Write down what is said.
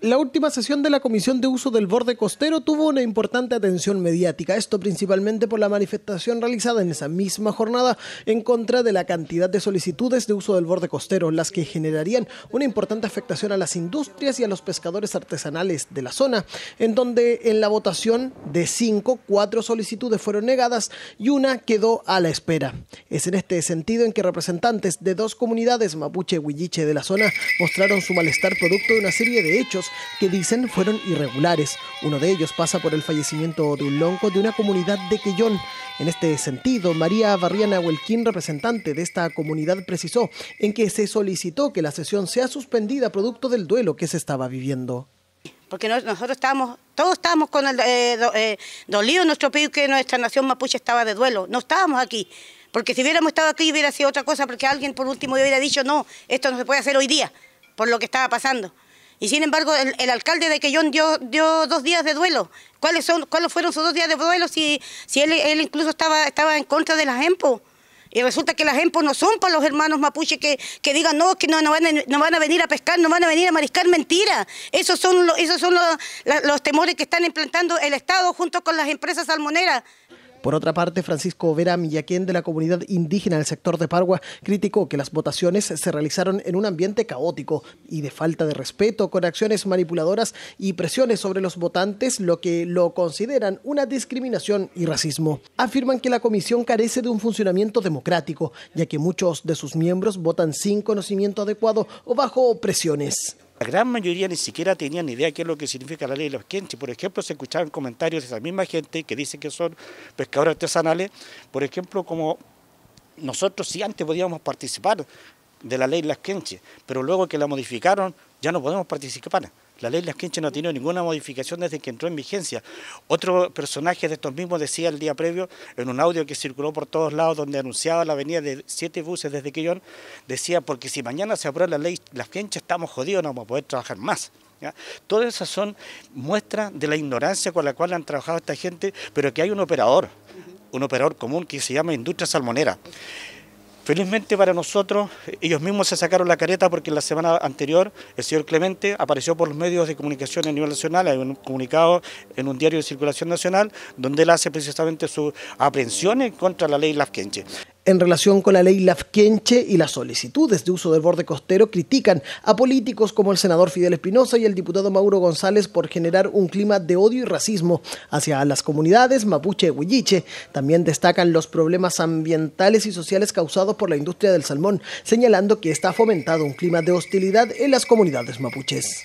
La última sesión de la Comisión de Uso del Borde Costero tuvo una importante atención mediática, esto principalmente por la manifestación realizada en esa misma jornada en contra de la cantidad de solicitudes de uso del borde costero, las que generarían una importante afectación a las industrias y a los pescadores artesanales de la zona, en donde en la votación de cinco, cuatro solicitudes fueron negadas y una quedó a la espera. Es en este sentido en que representantes de dos comunidades, mapuche y huilliche de la zona, mostraron su malestar producto de una serie de hechos que dicen fueron irregulares. Uno de ellos pasa por el fallecimiento de un lonco de una comunidad de Quellón. En este sentido, María Barriana Huelquín, representante de esta comunidad, precisó en que se solicitó que la sesión sea suspendida producto del duelo que se estaba viviendo porque nosotros estábamos, todos estábamos con el eh, eh nuestro país que nuestra nación mapuche estaba de duelo, no estábamos aquí, porque si hubiéramos estado aquí hubiera sido otra cosa, porque alguien por último hubiera dicho, no, esto no se puede hacer hoy día, por lo que estaba pasando. Y sin embargo, el, alcalde de Quellón dio, dos días de duelo. ¿Cuáles, fueron sus dos días de duelo si, él, incluso estaba, en contra de las EMPO? Y resulta que las EMPO no son para los hermanos mapuche que, digan, no, que no, van a, venir a pescar, no van a venir a mariscar, mentira. Esos son, los, los temores que están implantando el Estado junto con las empresas salmoneras. Por otra parte, Francisco Vera Millaquén de la comunidad indígena del sector de Pargua criticó que las votaciones se realizaron en un ambiente caótico y de falta de respeto con acciones manipuladoras y presiones sobre los votantes, lo que lo consideran una discriminación y racismo. Afirman que la comisión carece de un funcionamiento democrático, ya que muchos de sus miembros votan sin conocimiento adecuado o bajo presiones. La gran mayoría ni siquiera tenían idea de qué es lo que significa la ley de los quenches. Por ejemplo, se escuchaban comentarios de esa misma gente que dice que son pescadores artesanales, por ejemplo, como nosotros sí antes podíamos participar de la ley de las quenches, pero luego que la modificaron ya no podemos participar. La ley de Las Quinchas no ha tenido ninguna modificación desde que entró en vigencia. Otro personaje de estos mismos decía el día previo, en un audio que circuló por todos lados donde anunciaba la venida de siete buses desde Quillón, decía, porque si mañana se aprueba la ley Las Quinchas estamos jodidos, no vamos a poder trabajar más. Todas esas son muestras de la ignorancia con la cual han trabajado esta gente, pero que hay un operador, un operador común que se llama industria salmonera. Felizmente para nosotros, ellos mismos se sacaron la careta porque la semana anterior el señor Clemente apareció por los medios de comunicación a nivel nacional, hay un comunicado en un diario de circulación nacional, donde él hace precisamente sus aprehensiones contra la ley Lafkenche en relación con la ley Lafkenche y las solicitudes de uso del borde costero critican a políticos como el senador Fidel Espinosa y el diputado Mauro González por generar un clima de odio y racismo hacia las comunidades mapuche y huilliche. También destacan los problemas ambientales y sociales causados por la industria del salmón, señalando que está fomentado un clima de hostilidad en las comunidades mapuches.